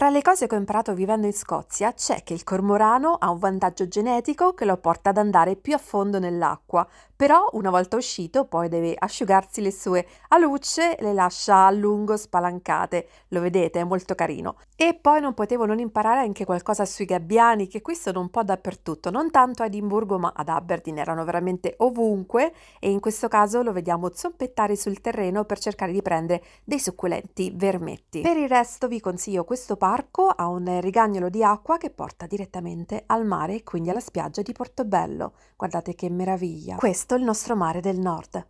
Tra le cose che ho imparato vivendo in Scozia c'è che il cormorano ha un vantaggio genetico che lo porta ad andare più a fondo nell'acqua, però una volta uscito poi deve asciugarsi le sue alucce e le lascia a lungo spalancate, lo vedete è molto carino. E poi non potevo non imparare anche qualcosa sui gabbiani che qui sono un po' dappertutto, non tanto a Edimburgo ma ad Aberdeen erano veramente ovunque e in questo caso lo vediamo zompettare sul terreno per cercare di prendere dei succulenti vermetti. Per il resto vi consiglio questo parco parco ha un rigagnolo di acqua che porta direttamente al mare e quindi alla spiaggia di Portobello. Guardate che meraviglia! Questo è il nostro mare del nord.